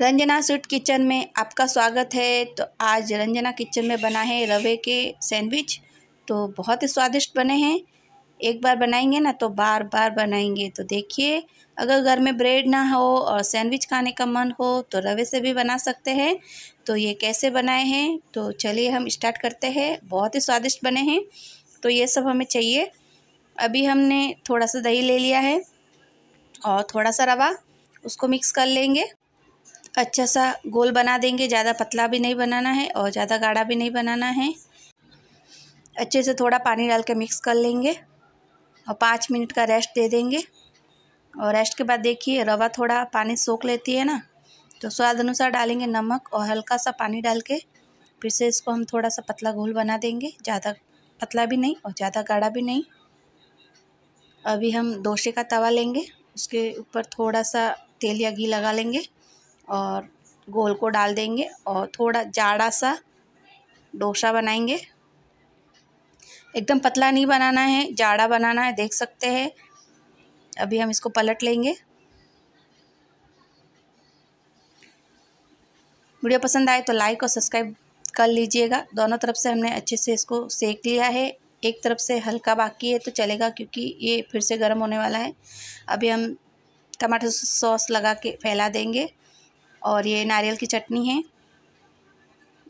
Ranjana sweet kitchen में आपका स्वागत है तो आज रंजना किचन में बना है रवे के सैंडविच तो बहुत ही स्वादिष्ट बने हैं एक बार बनाएंगे ना तो बार बार बनाएंगे तो देखिए अगर घर में ब्रेड ना हो और सैंडविच खाने का मन हो तो रवे से भी बना सकते हैं तो ये कैसे बनाए हैं तो चलिए हम स्टार्ट करते हैं बहुत ही स्वादिष्ट बने हैं तो ये सब हमें चाहिए अभी हमने थोड़ा सा दही ले लिया है और थोड़ा सा रवा उसको मिक्स कर लेंगे अच्छा सा गोल बना देंगे ज़्यादा पतला भी नहीं बनाना है और ज़्यादा गाढ़ा भी नहीं बनाना है अच्छे से थोड़ा पानी डाल के मिक्स कर लेंगे और पाँच मिनट का रेस्ट दे देंगे और रेस्ट के बाद देखिए रवा थोड़ा पानी सोख लेती है ना तो स्वाद अनुसार डालेंगे नमक और हल्का सा पानी डाल के फिर से इसको हम थोड़ा सा पतला घोल बना देंगे ज़्यादा पतला भी नहीं और ज़्यादा गाढ़ा भी नहीं अभी हम डोसे का तवा लेंगे उसके ऊपर थोड़ा सा तेल या घी लगा लेंगे और घोल को डाल देंगे और थोड़ा जाड़ा सा डोसा बनाएंगे एकदम पतला नहीं बनाना है जाड़ा बनाना है देख सकते हैं अभी हम इसको पलट लेंगे वीडियो पसंद आए तो लाइक और सब्सक्राइब कर लीजिएगा दोनों तरफ से हमने अच्छे से इसको सेक लिया है एक तरफ से हल्का बाकी है तो चलेगा क्योंकि ये फिर से गर्म होने वाला है अभी हम टमाटर सॉस लगा के फैला देंगे और ये नारियल की चटनी है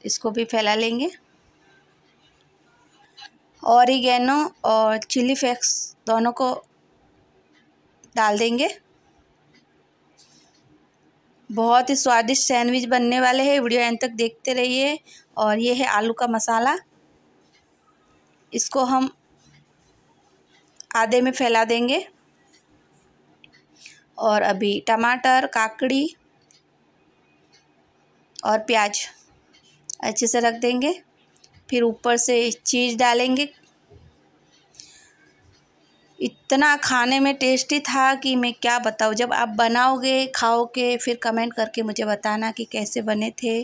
इसको भी फैला लेंगे और गैनो और चिली फ्लेक्स दोनों को डाल देंगे बहुत ही स्वादिष्ट सैंडविच बनने वाले हैं वीडियो एंड तक देखते रहिए और ये है आलू का मसाला इसको हम आधे में फैला देंगे और अभी टमाटर काकड़ी और प्याज अच्छे से रख देंगे फिर ऊपर से चीज़ डालेंगे इतना खाने में टेस्टी था कि मैं क्या बताऊँ जब आप बनाओगे खाओगे फिर कमेंट करके मुझे बताना कि कैसे बने थे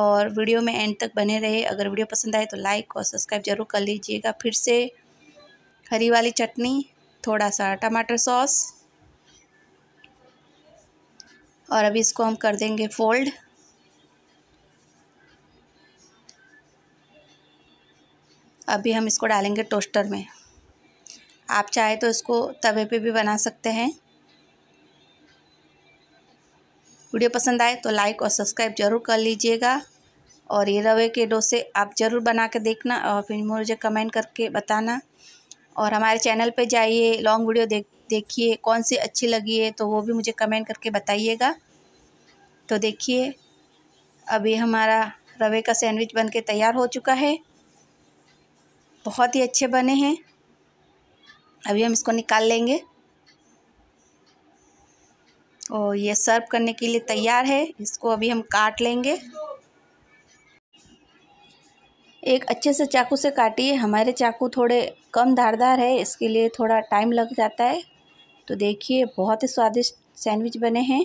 और वीडियो में एंड तक बने रहे अगर वीडियो पसंद आए तो लाइक और सब्सक्राइब ज़रूर कर लीजिएगा फिर से हरी वाली चटनी थोड़ा सा टमाटर सॉस और अभी इसको हम कर देंगे फोल्ड अभी हम इसको डालेंगे टोस्टर में आप चाहे तो इसको तवे पे भी बना सकते हैं वीडियो पसंद आए तो लाइक और सब्सक्राइब ज़रूर कर लीजिएगा और ये रवे के डोसे आप ज़रूर बना के देखना और फिर मुझे कमेंट करके बताना और हमारे चैनल पे जाइए लॉन्ग वीडियो देख देखिए कौन सी अच्छी लगी है तो वो भी मुझे कमेंट करके बताइएगा तो देखिए अभी हमारा रवे का सैंडविच बन के तैयार हो चुका है बहुत ही अच्छे बने हैं अभी हम इसको निकाल लेंगे और ये सर्व करने के लिए तैयार है इसको अभी हम काट लेंगे एक अच्छे से चाकू से काटिए हमारे चाकू थोड़े कम धारदार है इसके लिए थोड़ा टाइम लग जाता है तो देखिए बहुत ही स्वादिष्ट सैंडविच बने हैं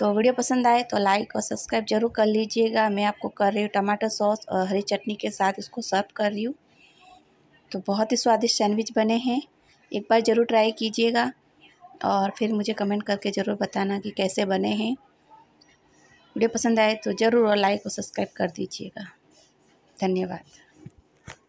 तो वीडियो पसंद आए तो लाइक और सब्सक्राइब जरूर कर लीजिएगा मैं आपको कर रही हूँ टमाटर सॉस और हरी चटनी के साथ इसको सर्व कर रही हूँ तो बहुत ही स्वादिष्ट सैंडविच बने हैं एक बार ज़रूर ट्राई कीजिएगा और फिर मुझे कमेंट करके ज़रूर बताना कि कैसे बने हैं वीडियो पसंद आए तो ज़रूर और लाइक और सब्सक्राइब कर दीजिएगा धन्यवाद